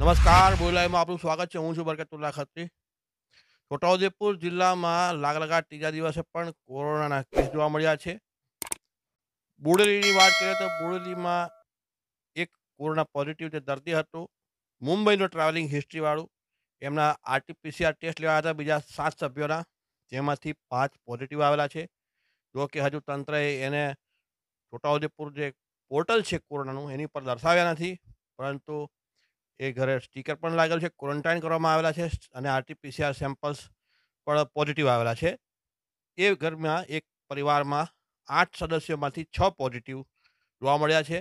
નમસ્કાર બોલાઈમાં આપનું સ્વાગત છે હું છું બરકતુલ્લા ખત્રી છોટાઉદેપુર જિલ્લામાં લાગલગાટ ત્રીજા દિવસે પણ કોરોનાના કેસ જોવા મળ્યા છે બોડેલીની વાત કરીએ તો બોડેલીમાં એક કોરોના પોઝિટિવ જે દર્દી હતો મુંબઈનું ટ્રાવેલિંગ હિસ્ટ્રીવાળું એમના આરટીપીસીઆર ટેસ્ટ લેવા હતા બીજા સાત સભ્યોના જેમાંથી પાંચ પોઝિટિવ આવેલા છે જો કે હજુ તંત્રએ એને છોટાઉદેપુર જે પોર્ટલ છે કોરોનાનું એની પર દર્શાવ્યા નથી પરંતુ એ ઘરે સ્ટીકર પણ લાગેલું છે ક્વોરન્ટાઇન કરવામાં આવેલા છે અને આરટીપીસીઆર સેમ્પલ્સ પણ પોઝિટિવ આવેલા છે એ ઘરમાં એક પરિવારમાં આઠ સદસ્યોમાંથી છ પોઝિટિવ જોવા મળ્યા છે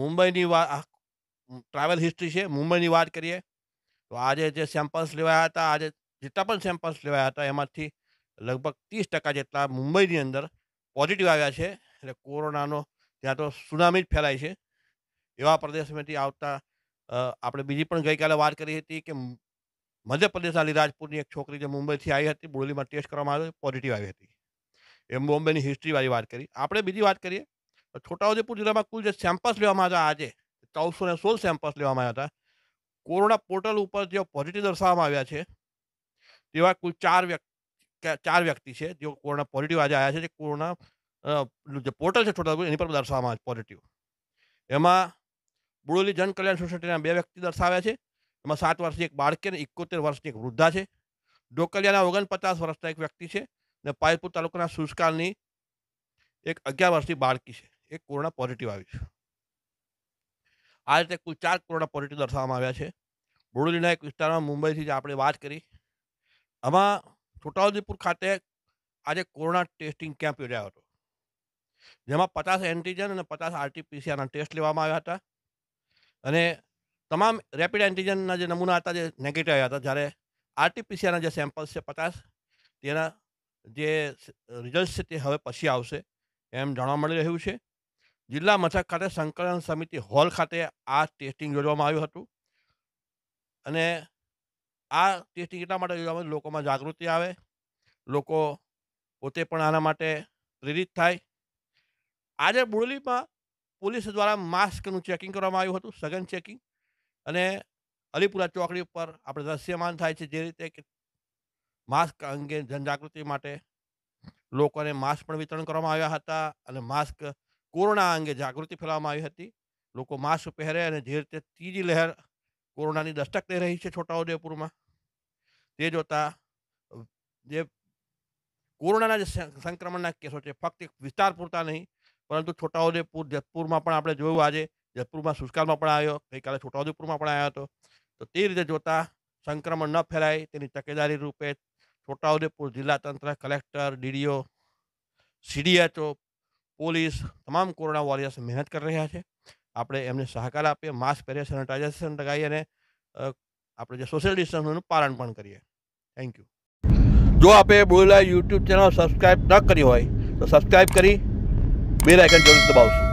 મુંબઈની વાત ટ્રાવેલ હિસ્ટ્રી છે મુંબઈની વાત કરીએ તો આજે જે સેમ્પલ્સ લેવાયા હતા આજે જેટલા પણ સેમ્પલ્સ લેવાયા હતા એમાંથી લગભગ ત્રીસ ટકા જેટલા મુંબઈની અંદર પોઝિટિવ આવ્યા છે એટલે કોરોનાનો ત્યાં તો સુનામી જ ફેલાય છે એવા પ્રદેશમાંથી આવતા આપણે બીજી પણ ગઈકાલે વાત કરી હતી કે મધ્યપ્રદેશના લીરાજપુરની એક છોકરી જે મુંબઈથી આવી હતી બોડલીમાં ટેસ્ટ કરવામાં આવ્યો પોઝિટિવ આવી હતી એમ બોમ્બેની હિસ્ટ્રીવાળી વાત કરી આપણે બીજી વાત કરીએ છોટાઉદેપુર જિલ્લામાં કુલ જે સેમ્પલ્સ લેવામાં આવ્યા આજે ચૌદસો ને સોળ સેમ્પલ્સ લેવામાં આવ્યા હતા કોરોના પોર્ટલ ઉપર જે પોઝિટિવ દર્શાવવામાં આવ્યા છે તેવા કુલ ચાર વ્યક્તિ ચાર વ્યક્તિ છે જેઓ કોરોના પોઝિટિવ આજે આવ્યા છે જે કોરોના જે પોર્ટલ છે છોટાઉદેપુર એની પર દર્શાવવામાં આવે પોઝિટિવ એમાં બુડોલી જન કલ્યાણ સોસાયટીના બે વ્યક્તિ દર્શાવ્યા છે એમાં સાત વર્ષની એક બાળકી અને એકોતેર વર્ષની એક વૃદ્ધા છે ડોકલિયાના ઓગણપચાસ વર્ષના એક વ્યક્તિ છે અને પાયલપુર તાલુકાના સુસ્કાલની એક અગિયાર વર્ષની બાળકી છે એક કોરોના પોઝિટિવ આવી છે આ રીતે કુલ ચાર કોરોના પોઝિટિવ દર્શાવવામાં આવ્યા છે બોડોલીના એક વિસ્તારમાં મુંબઈથી જે આપણે વાત કરી આમાં છોટાઉદેપુર ખાતે આજે કોરોના ટેસ્ટિંગ કેમ્પ યોજાયો હતો જેમાં પચાસ એન્ટીજન અને પચાસ આરટીપીસીઆરના ટેસ્ટ લેવામાં આવ્યા હતા અને તમામ રેપિડ એન્ટિજનના જે નમૂના હતા જે નેગેટિવ આવ્યા હતા જ્યારે આરટીપીસીઆરના જે સેમ્પલ્સ છે પચાસ તેના જે રિઝલ્ટ છે તે હવે પછી આવશે એમ જાણવા મળી રહ્યું છે જિલ્લા મથક ખાતે સંકલન સમિતિ હોલ ખાતે આ ટેસ્ટિંગ યોજવામાં આવ્યું હતું અને આ ટેસ્ટિંગ એટલા માટે યોજવામાં લોકોમાં જાગૃતિ આવે લોકો પોતે પણ આના માટે પ્રેરિત થાય આજે બુરલીમાં પોલીસ દ્વારા માસ્કનું ચેકિંગ કરવામાં આવ્યું હતું સઘન ચેકિંગ અને અલીપુરા ચોકડી ઉપર આપણે દ્રશ્યમાન થાય છે જે રીતે કે માસ્ક અંગે જનજાગૃતિ માટે લોકોને માસ્ક પણ વિતરણ કરવામાં આવ્યા હતા અને માસ્ક કોરોના અંગે જાગૃતિ ફેલાવવામાં આવી હતી લોકો માસ્ક પહેરે અને જે રીતે ત્રીજી લહેર કોરોનાની દસ્તક લઈ રહી છે છોટાઉદેપુરમાં તે જોતા જે કોરોનાના જે સંક્રમણના કેસો છે ફક્ત વિસ્તાર પૂરતા નહીં પરંતુ છોટાઉદેપુર જેતપુરમાં પણ આપણે જોયું આજે જેતપુરમાં સુસ્કાલમાં પણ આવ્યો ગઈકાલે છોટાઉદેપુરમાં પણ આવ્યો હતો તો તે રીતે જોતા સંક્રમણ ન ફેલાય તેની તકેદારી રૂપે છોટાઉદેપુર જિલ્લા તંત્ર કલેક્ટર ડીડીઓ સીડીએચઓ પોલીસ તમામ કોરોના વોરિયર્સ મહેનત કરી રહ્યા છે આપણે એમને સહકાર આપીએ માસ્ક પહેરીએ સેનિટાઇઝેશન લગાવીએ અને આપણે જે સોશિયલ ડિસ્ટન્સનું પાલન પણ કરીએ થેન્ક યુ જો આપે બોલેલા યુટ્યુબ ચેનલ સબસ્ક્રાઈબ ન કરી હોય તો સબસ્ક્રાઈબ કરી બેલ આઇકન જરૂર દબાવશો